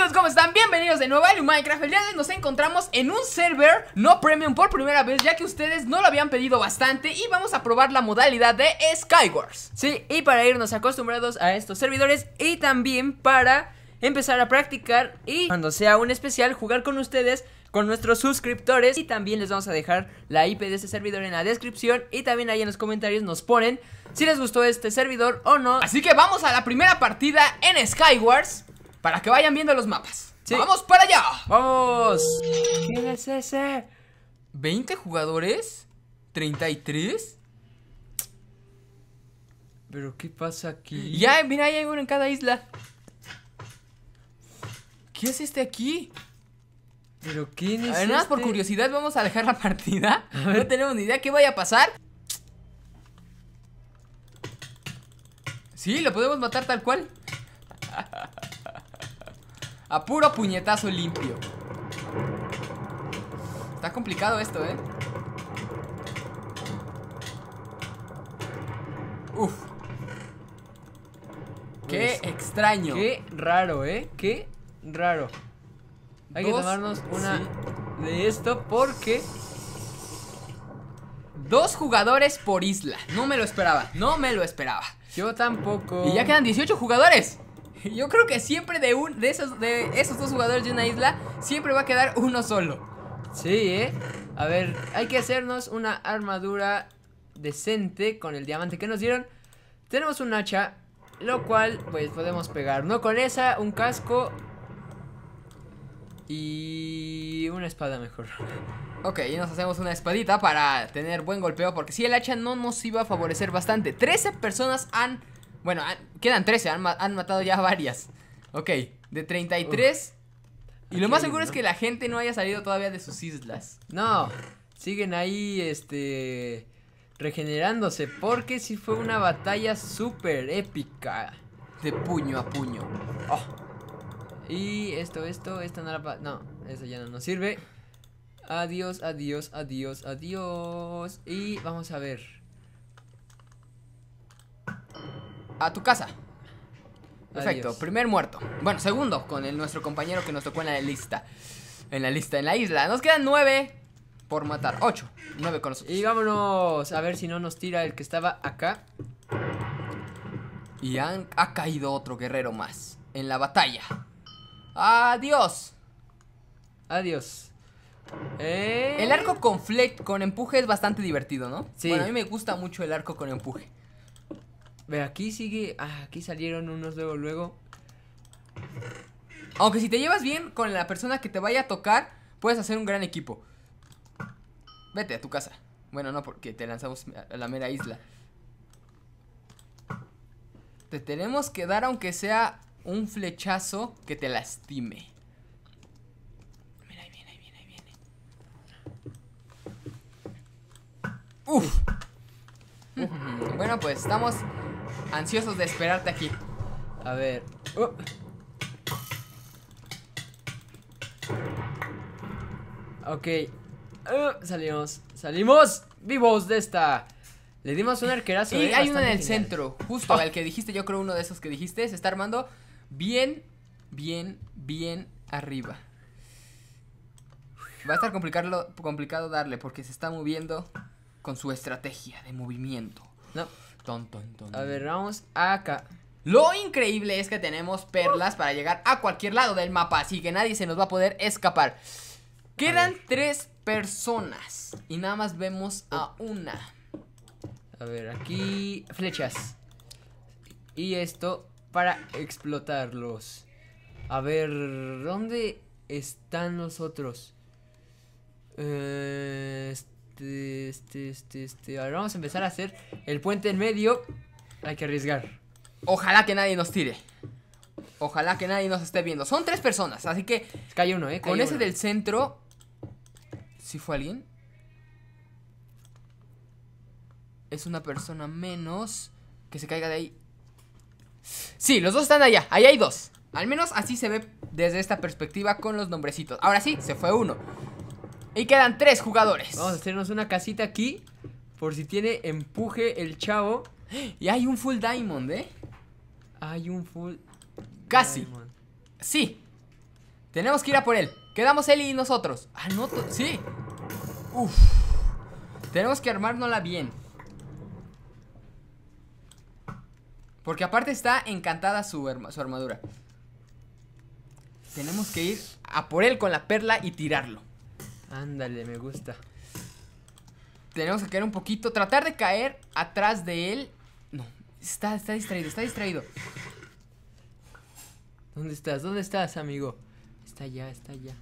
amigos, ¿cómo están? Bienvenidos de nuevo a Minecraft El día de nos encontramos en un server no premium por primera vez Ya que ustedes no lo habían pedido bastante Y vamos a probar la modalidad de Skywars Sí, y para irnos acostumbrados a estos servidores Y también para empezar a practicar Y cuando sea un especial jugar con ustedes con nuestros suscriptores Y también les vamos a dejar la IP de este servidor en la descripción Y también ahí en los comentarios nos ponen si les gustó este servidor o no Así que vamos a la primera partida en Skywars para que vayan viendo los mapas. ¡Vamos para allá! ¡Vamos! ¿Quién es ese? ¿20 jugadores? ¿33? ¿Pero qué pasa aquí? Ya, mira, ahí hay uno en cada isla. ¿Qué es este aquí? ¿Pero quién es a ver, nada por este? curiosidad vamos a dejar la partida. No tenemos ni idea qué vaya a pasar. Sí, lo podemos matar tal cual. A puro puñetazo limpio. Está complicado esto, ¿eh? Uf. Qué extraño. Qué raro, ¿eh? Qué raro. Hay que tomarnos una de esto porque... Dos jugadores por isla. No me lo esperaba. No me lo esperaba. Yo tampoco. Y ya quedan 18 jugadores. Yo creo que siempre de un de esos, de esos dos jugadores de una isla, siempre va a quedar uno solo. Sí, ¿eh? A ver, hay que hacernos una armadura decente con el diamante que nos dieron. Tenemos un hacha, lo cual pues podemos pegar. No con esa, un casco y una espada mejor. Ok, y nos hacemos una espadita para tener buen golpeo porque si el hacha no nos iba a favorecer bastante. 13 personas han bueno, ah, quedan 13, han, matado ya varias. Ok, de 33. y lo más seguro es que la gente no haya salido todavía de sus islas. No, siguen ahí, este. regenerándose, porque si fue una batalla súper épica. De puño a puño. Oh. Y esto, esto, esta no la No, eso ya no nos sirve. Adiós, adiós, adiós, adiós. Y vamos a ver. A tu casa. Perfecto, primer muerto. Bueno, segundo con el, nuestro compañero que nos tocó en la lista. En la lista, en la isla. Nos quedan nueve por matar. Ocho. Nueve con nosotros. Y vámonos a ver si no nos tira el que estaba acá. Y ha caído otro guerrero más en la batalla. Adiós. Adiós. El arco con, con empuje es bastante divertido, ¿no? Sí. a mí me gusta mucho el arco con empuje. Ve, aquí sigue. Ah, aquí salieron unos luego, luego. Aunque si te llevas bien con la persona que te vaya a tocar, puedes hacer un gran equipo. Vete a tu casa. Bueno, no, porque te lanzamos a la mera isla. Te tenemos que dar, aunque sea un flechazo que te lastime. Mira, ahí viene, ahí viene, ahí viene. Uf. bueno, pues estamos Ansiosos de esperarte aquí. A ver. Uh. Ok. Uh, salimos. Salimos vivos de esta. Le dimos un arquerazo. Y hay uno en el centro, justo ah. el que dijiste, yo creo uno de esos que dijiste. Se está armando bien, bien, bien arriba. Va a estar complicado darle porque se está moviendo con su estrategia de movimiento. No. A ver, vamos acá. Lo increíble es que tenemos perlas para llegar a cualquier lado del mapa, así que nadie se nos va a poder escapar. Quedan tres personas y nada más vemos a una. A ver, aquí flechas. Y esto para explotarlos. A ver, ¿dónde están los otros? Eh, este, este, este, Ahora este, vamos a empezar a hacer el puente en medio. Hay que arriesgar. Ojalá que nadie nos tire. Ojalá que nadie nos esté viendo. Son tres personas, así que. cae uno, eh. Con ese del centro. ¿Si fue alguien? Es una persona menos. Que se caiga de ahí. Sí, los dos están allá. Ahí hay dos. Al menos así se ve desde esta perspectiva con los nombrecitos. Ahora sí, se fue uno. Y quedan tres jugadores. Vamos a hacernos una casita aquí. Por si tiene empuje el chavo. Y hay un full diamond, ¿eh? Hay un full. Casi. Sí. Tenemos que ir a por él. Quedamos él y nosotros. Ah, no. Sí. Uf. Tenemos que armárnosla bien. Porque aparte está encantada su armadura. Tenemos que ir a por él con la perla y tirarlo. Ándale, me gusta. Tenemos que caer un poquito, tratar de caer atrás de él. No, está, está distraído, está distraído. ¿Dónde estás? ¿Dónde estás, amigo? Está allá, está allá.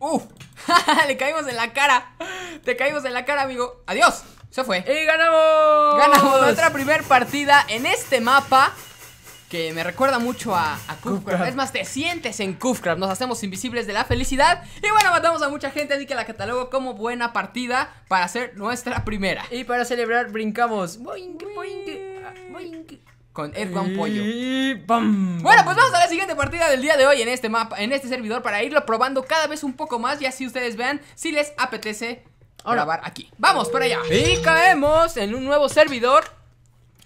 ¡Uf! ¡Le caímos en la cara! ¡Te caímos en la cara, amigo! ¡Adiós! Se fue. Y ganamos. Ganamos otra primer partida en este mapa que me recuerda mucho a, a Es más, te sientes en Kufcraft. Nos hacemos invisibles de la felicidad. Y bueno, matamos a mucha gente, así que la catalogo como buena partida para ser nuestra primera. Y para celebrar, brincamos. Con Edwin Pollo. Y... pam. Bueno, pues vamos a la siguiente partida del día de hoy en este mapa, en este servidor, para irlo probando cada vez un poco más y así ustedes vean si les apetece Ahora. grabar aquí. ¡Vamos para allá! Y caemos en un nuevo servidor,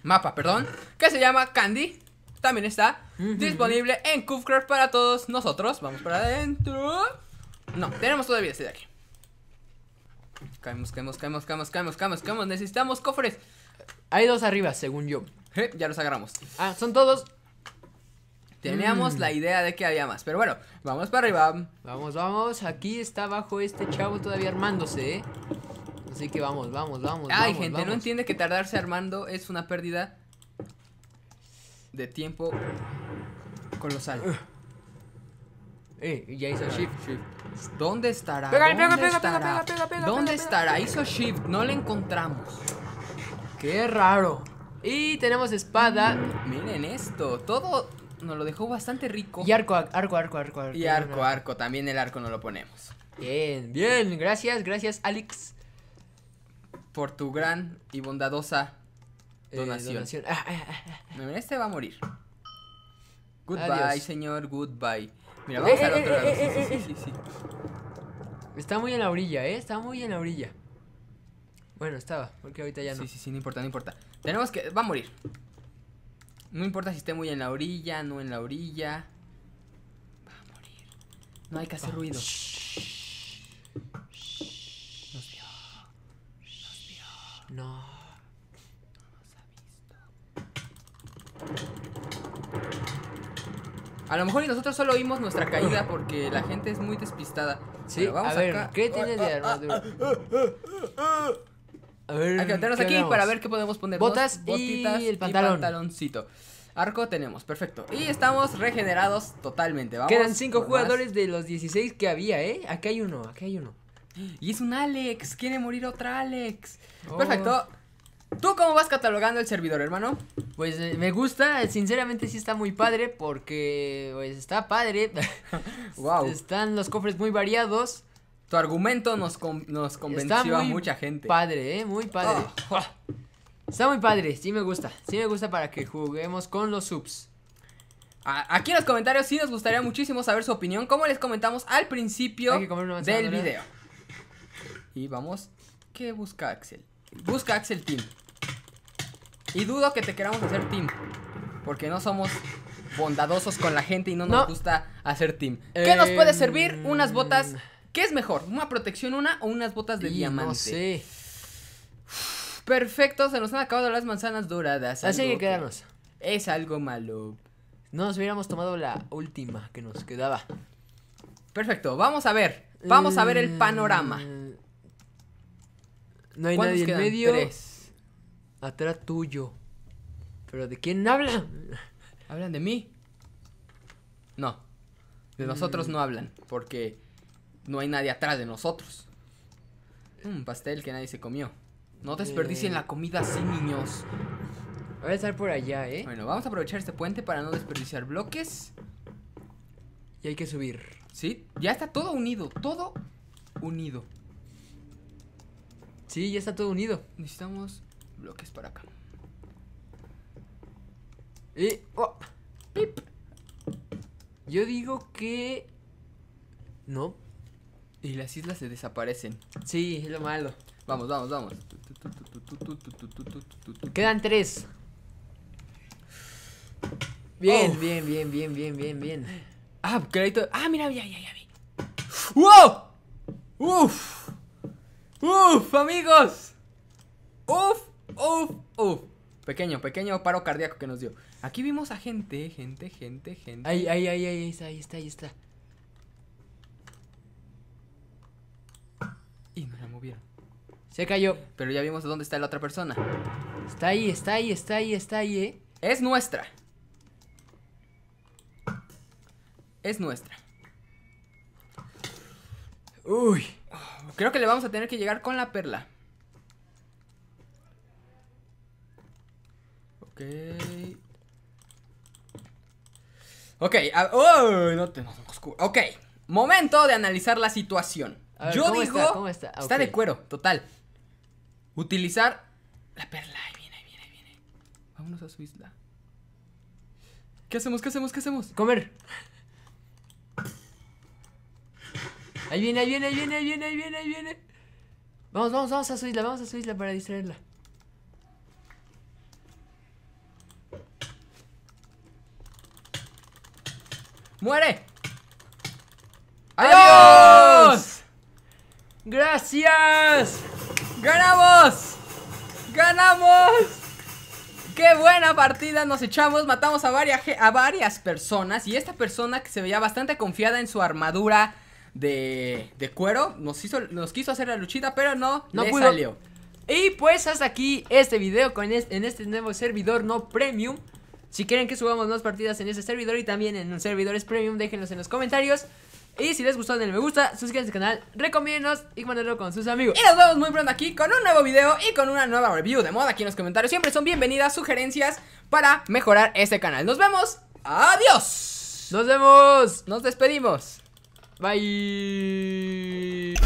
mapa, perdón, que se llama Candy. También está disponible en Cubecraft para todos nosotros. Vamos para adentro. No, tenemos todavía este de aquí. Caemos, caemos, caemos, caemos, caemos, caemos, caemos. Necesitamos cofres. Hay dos arriba, según yo. Eh, ya los agarramos. Ah, son todos. Teníamos mm. la idea de que había más. Pero bueno, vamos para arriba. Vamos, vamos. Aquí está abajo este chavo todavía armándose, ¿eh? Así que vamos, vamos, vamos. Ay, gente, no entiende que tardarse armando es una pérdida de tiempo colosal. Eh, eh ya hizo shift, shift. ¿Dónde estará? Pega, ¿Dónde pega, estará? Pega, pega, ¿Dónde estará? Hizo shift, no le encontramos. Qué raro. Y tenemos espada. Miren esto, todo nos lo dejó bastante rico. Y arco, arco, arco, arco. y arco, arco, también el arco no lo ponemos. Bien, bien, gracias, gracias Alex. Por tu gran y bondadosa eh, donación. Ah, ah, ah, este va a morir. Goodbye, señor, goodbye. Mira, eh, vamos a al otro Está muy en la orilla, ¿eh? Está muy en la orilla. Bueno, estaba, porque ahorita ya no. Sí, sí, sí, no importa, no importa. Tenemos que... Va a morir. No importa si esté muy en la orilla, no en la orilla. Va a morir. No hay que hacer ruido. Nos Nos vio. No. A lo mejor y nosotros solo oímos nuestra caída porque la gente es muy despistada. Sí, vamos a ver, ¿qué tiene de armadura? A ver, aquí para ver qué podemos poner. Botas, botitas y el pantalón. pantaloncito. Arco tenemos, perfecto. Y estamos regenerados totalmente. Vamos Quedan 5 jugadores de los 16 que había, ¿eh? aquí hay uno, aquí hay uno. Y es un Alex, quiere morir otra Alex. Oh. Perfecto. ¿Tú cómo vas catalogando el servidor, hermano? Pues eh, me gusta, sinceramente sí está muy padre porque pues, está padre. wow. Están los cofres muy variados. Tu argumento nos, convenció a mucha gente. muy Padre, eh, muy padre. Ah, ah. Está muy padre, sí me gusta. Sí me gusta para que juguemos con los subs. Aquí en los comentarios sí nos gustaría muchísimo saber su opinión, como les comentamos al principio del video. Y vamos, ¿qué busca Axel? Busca Axel Team. Y dudo que te queramos hacer team, porque no somos bondadosos con la gente y no nos gusta hacer team. ¿Qué nos puede servir? Unas botas ¿Qué es mejor? ¿Una protección una o unas botas de y No sé. Perfecto, se nos han acabado las manzanas doradas. Así que quedarnos. es algo malo. No nos hubiéramos tomado la última que nos quedaba. Perfecto, vamos a ver. Vamos a ver el mm, panorama. No hay nadie en medio. Atrás tuyo. ¿Pero de quién hablan? ¿Hablan de mí? No. De nosotros mm. no hablan. Porque no hay nadie atrás de nosotros. Un pastel que nadie se comió. No desperdicien la eh. comida así, niños. Voy a estar por allá, ¿eh? Bueno, vamos a aprovechar este puente para no desperdiciar bloques. Y hay que subir. ¿Sí? Ya está todo unido, todo unido. Sí, ya está todo unido. Necesitamos bloques para acá. Y... Oh, pip. Yo digo que... No, y las islas se desaparecen. Sí, es lo malo. Vamos, vamos, vamos. Quedan tres. Bien, bien, bien, bien, bien, bien, bien. Ah, crédito. Ah, mira, ya, ya, ya vi. ¡Wow! ¡Uf! ¡Uf, amigos! ¡Uf! ¡Uf! ¡Uf! Pequeño, pequeño paro cardíaco que nos dio. Aquí vimos a gente, gente, gente, gente. Ahí, ahí, ahí, ahí está, ahí está, ahí está. Y me la movieron. Se cayó, pero ya vimos dónde está la otra persona. Está ahí, está ahí, está ahí, está ahí, ¿eh? Es nuestra. Es nuestra. Uy. Creo que le vamos a tener que llegar con la perla. Ok. Ok. Oh, no tenemos oscuro. Ok. Momento de analizar la situación. Yo digo. Está, de cuero, total. Utilizar la perla. Ahí viene, ahí viene, ahí viene. Vámonos a su isla. ¿Qué hacemos? ¿Qué hacemos? ¿Qué hacemos? Comer. Ahí viene, ahí viene, ahí viene, ahí viene, ahí viene, ahí viene. Vamos, vamos, vamos a su isla, vamos a su isla para distraerla. ¡Muere! ¡Adiós! ¡Gracias! ¡Ganamos! ¡Ganamos! ¡Qué buena partida! Nos echamos, matamos a varias, a varias personas. Y esta persona que se veía bastante confiada en su armadura de, de cuero nos, hizo, nos quiso hacer la luchita, pero no, no salió. Y pues hasta aquí este video con en este nuevo servidor no premium. Si quieren que subamos más partidas en ese servidor y también en servidores premium, déjenlos en los comentarios. Y si les gustó, denle me gusta, suscríbanse al canal, recomiéndenos y mandenlo con sus amigos. Y nos vemos muy pronto aquí con un nuevo video y con una nueva review de moda aquí en los comentarios. Siempre son bienvenidas sugerencias para mejorar este canal. Nos vemos. Adiós. Nos vemos. Nos despedimos. Bye.